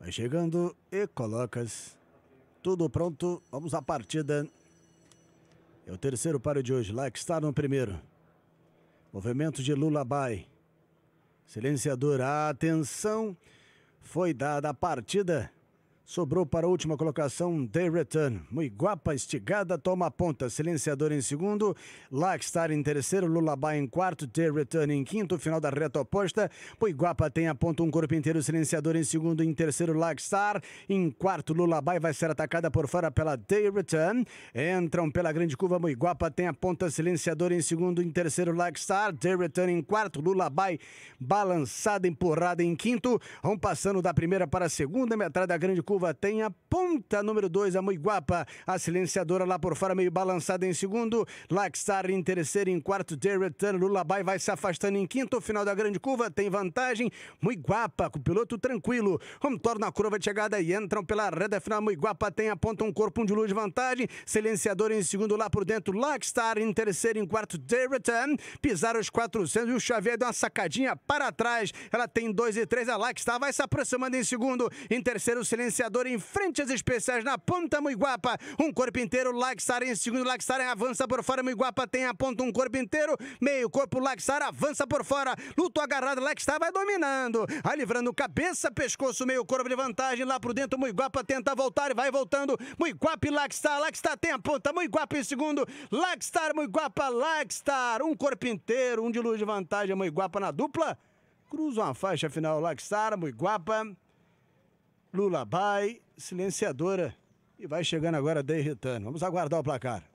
Vai chegando e colocas. Tudo pronto, vamos à partida. É o terceiro paro de hoje, lá que está no primeiro. Movimento de Lula Bay. Silenciador, atenção. Foi dada a partida. Sobrou para a última colocação The Return. Muiguapa estigada toma a ponta. Silenciador em segundo. Lackstar em terceiro. Lullaby em quarto. The Return em quinto. Final da reta oposta. Muiguapa tem a ponta um corpo inteiro. Silenciador em segundo. Em terceiro, Lackstar. Em quarto, Lullaby vai ser atacada por fora pela The Return. Entram pela grande curva. Muiguapa tem a ponta. Silenciador em segundo. Em terceiro, Lackstar. The Return em quarto. Lullaby balançada, empurrada em quinto. Vão passando da primeira para a segunda metade da grande curva. Silva tem a ponta número 2, a Muiguapa. A silenciadora lá por fora, meio balançada em segundo. Lackstar em terceiro, em quarto, Derretan. Lulabai vai se afastando em quinto. final da grande curva tem vantagem. Muiguapa, com o piloto tranquilo. Contorna a curva de chegada e entram pela reta final. Muiguapa tem a ponta, um corpo, um de luz de vantagem. Silenciador em segundo, lá por dentro. Lackstar em terceiro, em quarto, Derretan. Pisaram os 400 e o Xavier deu uma sacadinha para trás. Ela tem 2 e 3. A Lackstar vai se aproximando em segundo. Em terceiro, silenciador em frente às especiais na ponta Muiguapa. Um corpo inteiro, Laxar em segundo, Laxar avança por fora. Muiguapa tem a ponta, um corpo inteiro, meio corpo, Laxar avança por fora. Luto agarrado, Laxar vai dominando. Vai livrando cabeça, pescoço, meio corpo de vantagem lá pro dentro. Muiguapa tenta voltar e vai voltando. Muiguapa e Laxar, Laxar tem a ponta, Muiguapa em segundo. Laxar, Muiguapa, Laxar. Um corpo inteiro, um de luz de vantagem, Muiguapa na dupla cruza uma faixa final Laxara, Muiguapa, Lula vai silenciadora. E vai chegando agora derretando. Vamos aguardar o placar.